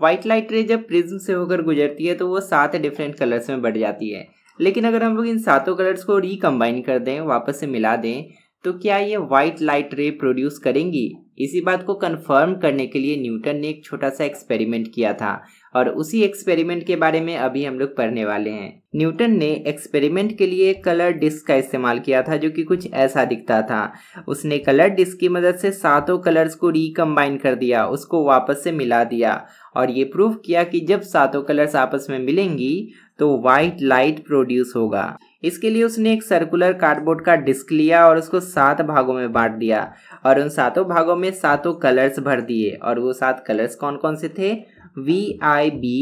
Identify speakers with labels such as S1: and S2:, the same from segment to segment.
S1: White light रे जब prism से होकर गुजरती है तो वो सात डिफरेंट कलर्स में बढ़ जाती है लेकिन अगर हम लोग इन सातों कलर्स को रिकम्बाइन कर दें वापस से मिला दें तो क्या ये वाइट लाइट रे प्रोड्यूस करेंगी इसी बात को कंफर्म करने के लिए न्यूटन ने एक छोटा सा एक्सपेरिमेंट किया था और उसी एक्सपेरिमेंट के बारे में अभी हम लोग पढ़ने वाले हैं न्यूटन ने एक्सपेरिमेंट के लिए कलर डिस्क का इस्तेमाल किया था जो कि कुछ ऐसा दिखता था उसने कलर डिस्क की मदद से सातों कलर्स को रिकम्बाइन कर दिया उसको वापस से मिला दिया और ये प्रूव किया कि जब सातों कलर्स आपस में मिलेंगी तो वाइट लाइट प्रोड्यूस होगा इसके लिए उसने एक सर्कुलर कार्डबोर्ड का डिस्क लिया और उसको सात भागों में बांट दिया और उन सातों भागों में में सातों कलर्स भर दिए और वो सात कलर्स कौन कौन से थे V I B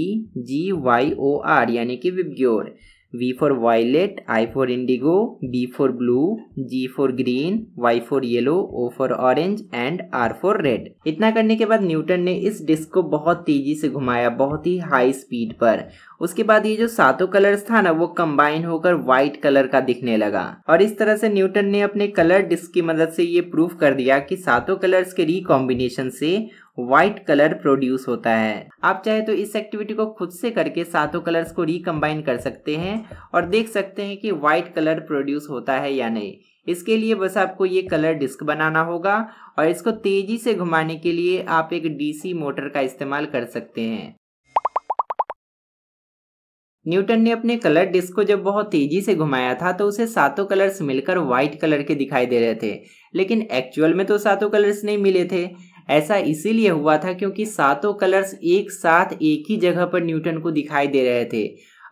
S1: G Y O R यानी कि VIBGYOR V for violet, I for indigo, B for blue, G for green, Y for yellow, O for orange and R for red. इतना करने के बाद न्यूटन ने इस disc को बहुत तेजी से घुमाया बहुत ही हाई स्पीड पर उसके बाद ये जो सातों कलर्स था ना वो कंबाइन होकर व्हाइट कलर का दिखने लगा और इस तरह से न्यूटन ने अपने कलर डिस्क की मदद से ये प्रूफ कर दिया कि सातों कलर्स के रिकॉम्बिनेशन से व्हाइट कलर प्रोड्यूस होता है आप चाहे तो इस एक्टिविटी को खुद से करके सातों कलर्स को रिकम्बाइन कर सकते हैं और देख सकते हैं कि व्हाइट कलर प्रोड्यूस होता है या नहीं इसके लिए बस आपको ये कलर डिस्क बनाना होगा और इसको तेजी से घुमाने के लिए आप एक डीसी मोटर का इस्तेमाल कर सकते हैं न्यूटन ने अपने कलर डिस्क को जब बहुत तेजी से घुमाया था तो उसे सातों कलर्स मिलकर व्हाइट कलर के दिखाई दे रहे थे लेकिन एक्चुअल में तो सातों कलर्स नहीं मिले थे ऐसा इसीलिए हुआ था क्योंकि सातों कलर्स एक साथ एक ही जगह पर न्यूटन को दिखाई दे रहे थे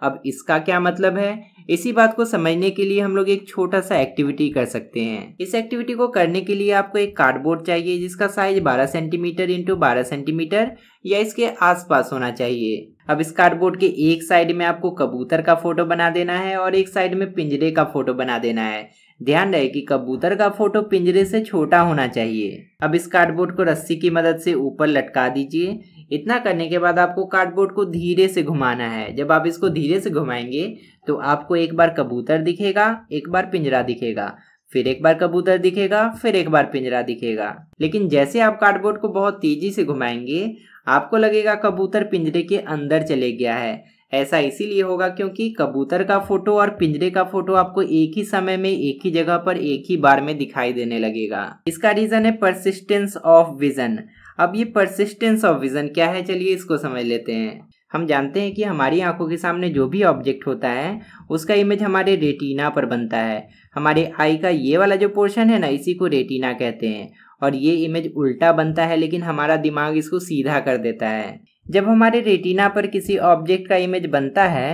S1: अब इसका क्या मतलब है इसी बात को समझने के लिए हम लोग एक छोटा सा एक्टिविटी कर सकते हैं इस एक्टिविटी को करने के लिए आपको एक कार्डबोर्ड चाहिए जिसका साइज 12 सेंटीमीटर इंटू बारह सेंटीमीटर या इसके आसपास होना चाहिए अब इस कार्डबोर्ड के एक साइड में आपको कबूतर का फोटो बना देना है और एक साइड में पिंजरे का फोटो बना देना है ध्यान रहे कि कबूतर का फोटो पिंजरे से छोटा होना चाहिए अब इस कार्डबोर्ड को रस्सी की मदद से ऊपर लटका दीजिए इतना करने के बाद आपको कार्डबोर्ड को धीरे से घुमाना है जब आप इसको धीरे से घुमाएंगे तो आपको एक बार कबूतर दिखेगा एक बार पिंजरा दिखेगा फिर एक बार कबूतर दिखेगा फिर एक बार पिंजरा दिखेगा लेकिन जैसे आप कार्डबोर्ड को बहुत तेजी से घुमाएंगे आपको लगेगा कबूतर पिंजरे के अंदर चले गया है ऐसा इसीलिए होगा क्योंकि कबूतर का फोटो और पिंजरे का फोटो आपको एक ही समय में एक ही जगह पर एक ही बार में दिखाई देने लगेगा इसका रीजन है परसिस्टेंस ऑफ विजन अब ये परसिस्टेंस ऑफ विजन क्या है चलिए इसको समझ लेते हैं हम जानते हैं कि हमारी आंखों के सामने जो भी ऑब्जेक्ट होता है उसका इमेज हमारे रेटिना पर बनता है हमारे आई का ये वाला जो पोर्शन है ना इसी को रेटिना कहते हैं और ये इमेज उल्टा बनता है लेकिन हमारा दिमाग इसको सीधा कर देता है जब हमारे रेटिना पर किसी ऑब्जेक्ट का इमेज बनता है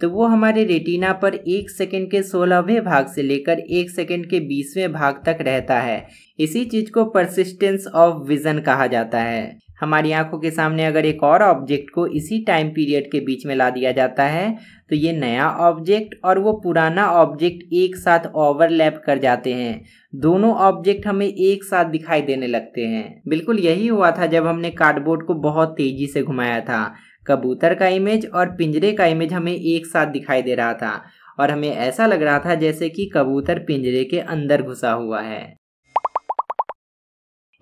S1: तो वो हमारे रेटिना पर एक सेकंड के सोलहवें भाग से लेकर एक सेकंड के बीसवें भाग तक रहता है इसी चीज़ को परसिस्टेंस ऑफ विज़न कहा जाता है हमारी आंखों के सामने अगर एक और ऑब्जेक्ट को इसी टाइम पीरियड के बीच में ला दिया जाता है तो ये नया ऑब्जेक्ट और वो पुराना ऑब्जेक्ट एक साथ ओवरलैप कर जाते हैं दोनों ऑब्जेक्ट हमें एक साथ दिखाई देने लगते हैं बिल्कुल यही हुआ था जब हमने कार्डबोर्ड को बहुत तेजी से घुमाया था कबूतर का इमेज और पिंजरे का इमेज हमें एक साथ दिखाई दे रहा था और हमें ऐसा लग रहा था जैसे कि कबूतर पिंजरे के अंदर घुसा हुआ है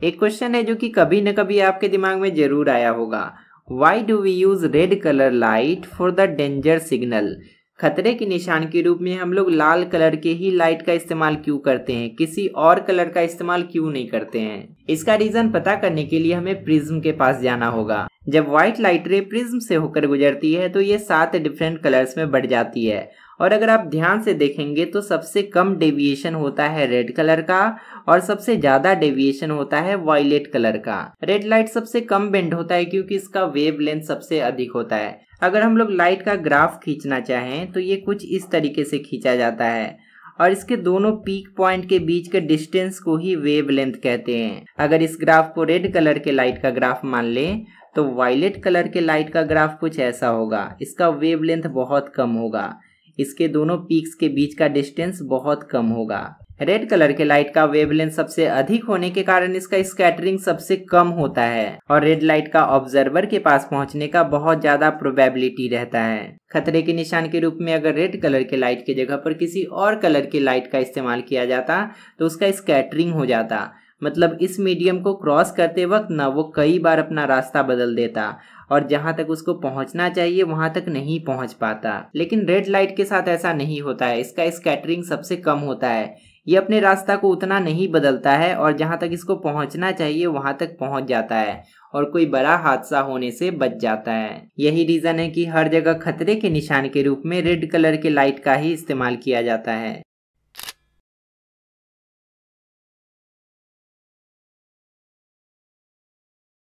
S1: एक क्वेश्चन है जो कि कभी न कभी आपके दिमाग में जरूर आया होगा why do we use red colour light for the danger signal खतरे के निशान के रूप में हम लोग लाल कलर के ही लाइट का इस्तेमाल क्यों करते हैं किसी और कलर का इस्तेमाल क्यों नहीं करते हैं इसका रीजन पता करने के लिए हमें प्रिज्म के पास जाना होगा जब व्हाइट लाइट रे प्रिज्म से होकर गुजरती है तो ये सात डिफरेंट कलर्स में बढ़ जाती है और अगर आप ध्यान से देखेंगे तो सबसे कम डेविएशन होता है रेड कलर का और सबसे ज्यादा डेविएशन होता है वायलेट कलर का रेड लाइट सबसे कम बेंड होता है क्योंकि इसका वेव लेंथ सबसे अधिक होता है अगर हम लोग लाइट का ग्राफ खींचना चाहें तो ये कुछ इस तरीके से खींचा जाता है और इसके दोनों पीक पॉइंट के बीच के डिस्टेंस को ही वेव लेंथ कहते हैं अगर इस ग्राफ को रेड कलर के लाइट का ग्राफ मान लें तो वायलेट कलर के लाइट का ग्राफ कुछ ऐसा होगा इसका वेव लेंथ बहुत कम होगा इसके दोनों पीक्स के बीच का डिस्टेंस बहुत कम होगा रेड कलर के लाइट का वेवलेंथ सबसे अधिक होने के कारण इसका स्कैटरिंग सबसे कम होता है और रेड लाइट का ऑब्जर्वर के पास पहुंचने का बहुत ज्यादा प्रोबेबिलिटी रहता है खतरे के निशान के रूप में अगर रेड कलर के लाइट के जगह पर किसी और कलर के लाइट का इस्तेमाल किया जाता तो उसका स्कैटरिंग हो जाता मतलब इस मीडियम को क्रॉस करते वक्त ना वो कई बार अपना रास्ता बदल देता और जहाँ तक उसको पहुँचना चाहिए वहाँ तक नहीं पहुँच पाता लेकिन रेड लाइट के साथ ऐसा नहीं होता है इसका स्कैटरिंग सबसे कम होता है ये अपने रास्ता को उतना नहीं बदलता है और जहाँ तक इसको पहुँचना चाहिए वहाँ तक पहुँच जाता है और कोई बड़ा हादसा होने से बच जाता है यही रीज़न है कि हर जगह खतरे के निशान के रूप में रेड कलर के लाइट का ही इस्तेमाल किया जाता है